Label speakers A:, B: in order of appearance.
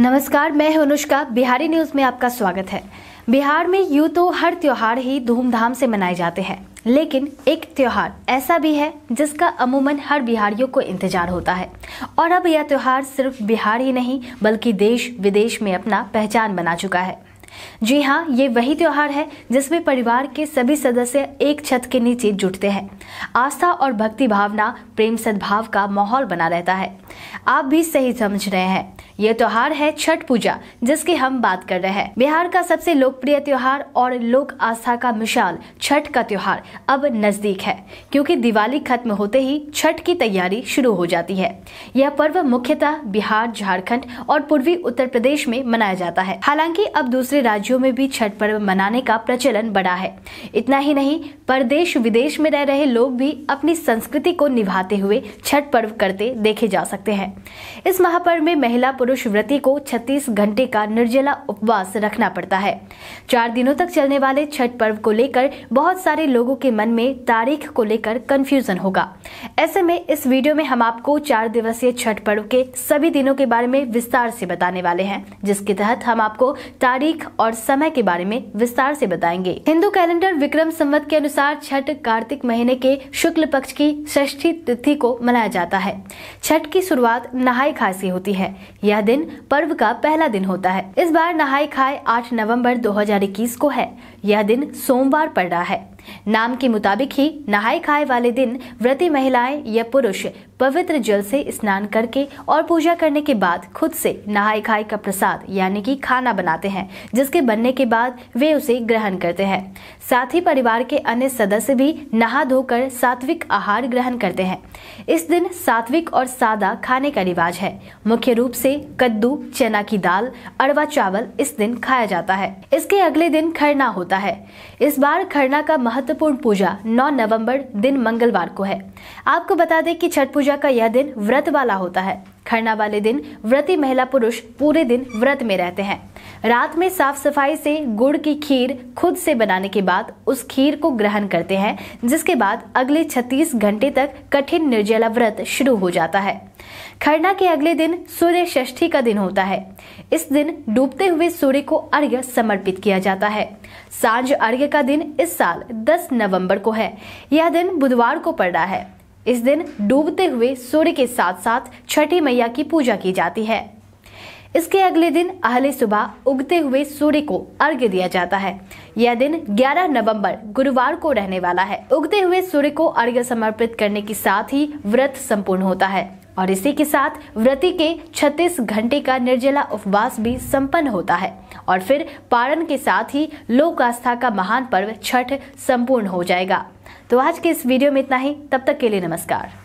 A: नमस्कार मैं हूं अनुष्का बिहारी न्यूज में आपका स्वागत है बिहार में यूं तो हर त्योहार ही धूमधाम से मनाए जाते हैं लेकिन एक त्योहार ऐसा भी है जिसका अमूमन हर बिहारियों को इंतजार होता है और अब यह त्योहार सिर्फ बिहार ही नहीं बल्कि देश विदेश में अपना पहचान बना चुका है जी हाँ ये वही त्यौहार है जिसमें परिवार के सभी सदस्य एक छत के नीचे जुटते हैं आस्था और भक्ति भावना प्रेम सद्भाव का माहौल बना रहता है आप भी सही समझ रहे हैं ये त्योहार है छठ पूजा जिसकी हम बात कर रहे हैं बिहार का सबसे लोकप्रिय त्योहार और लोक आस्था का मिसाल छठ का त्योहार अब नजदीक है क्योंकि दिवाली खत्म होते ही छठ की तैयारी शुरू हो जाती है यह पर्व मुख्यतः बिहार झारखंड और पूर्वी उत्तर प्रदेश में मनाया जाता है हालांकि अब दूसरे दूसरे राज्यों में भी छठ पर्व मनाने का प्रचलन बढ़ा है इतना ही नहीं परदेश विदेश में रह रहे लोग भी अपनी संस्कृति को निभाते हुए छठ पर्व करते देखे जा सकते हैं इस महापर्व में महिला पुरुष व्रती को 36 घंटे का निर्जला उपवास रखना पड़ता है चार दिनों तक चलने वाले छठ पर्व को लेकर बहुत सारे लोगों के मन में तारीख को लेकर कंफ्यूजन होगा ऐसे में इस वीडियो में हम आपको चार दिवसीय छठ पर्व के सभी दिनों के बारे में विस्तार से बताने वाले हैं जिसके तहत हम आपको तारीख तारीख और समय के बारे में विस्तार से बताएंगे हिंदू कैलेंडर विक्रम संवत के अनुसार छठ कार्तिक महीने के शुक्ल पक्ष की षष्ठी तिथि को मनाया जाता है छठ की शुरुआत नहाई खाय से होती है यह दिन पर्व का पहला दिन होता है इस बार नहाई खाय आठ नवम्बर दो को है यह दिन सोमवार पड़ रहा है नाम के मुताबिक ही नहाए खाए वाले दिन व्रती महिलाएं या पुरुष पवित्र जल से स्नान करके और पूजा करने के बाद खुद से नहाए खाए का प्रसाद यानी कि खाना बनाते हैं जिसके बनने के बाद वे उसे ग्रहण करते हैं साथ ही परिवार के अन्य सदस्य भी नहा धोकर सात्विक आहार ग्रहण करते हैं इस दिन सात्विक और सादा खाने का रिवाज है मुख्य रूप से कद्दू चना की दाल अरवा चावल इस दिन खाया जाता है इसके अगले दिन खरना होता है इस बार खरना का महत्वपूर्ण पूजा 9 नवंबर दिन मंगलवार को है आपको बता दें कि छठ पूजा का यह दिन व्रत वाला होता है खरना वाले दिन व्रती महिला पुरुष पूरे दिन व्रत में रहते हैं रात में साफ सफाई से गुड़ की खीर खुद से बनाने के बाद उस खीर को ग्रहण करते हैं जिसके बाद अगले 36 घंटे तक कठिन निर्जला व्रत शुरू हो जाता है खरना के अगले दिन सूर्य षष्ठी का दिन होता है इस दिन डूबते हुए सूर्य को अर्घ्य समर्पित किया जाता है सांझ अर्घ्य का दिन इस साल 10 नवंबर को है यह दिन बुधवार को पड़ रहा है इस दिन डूबते हुए सूर्य के साथ साथ छठी मैया की पूजा की जाती है इसके अगले दिन अहले सुबह उगते हुए सूर्य को अर्घ्य दिया जाता है यह दिन 11 नवंबर गुरुवार को रहने वाला है उगते हुए सूर्य को अर्घ्य समर्पित करने के साथ ही व्रत संपूर्ण होता है और इसी के साथ व्रती के 36 घंटे का निर्जला उपवास भी संपन्न होता है और फिर पारण के साथ ही लोक आस्था का महान पर्व छठ संपूर्ण हो जाएगा तो आज के इस वीडियो में इतना ही तब तक के लिए नमस्कार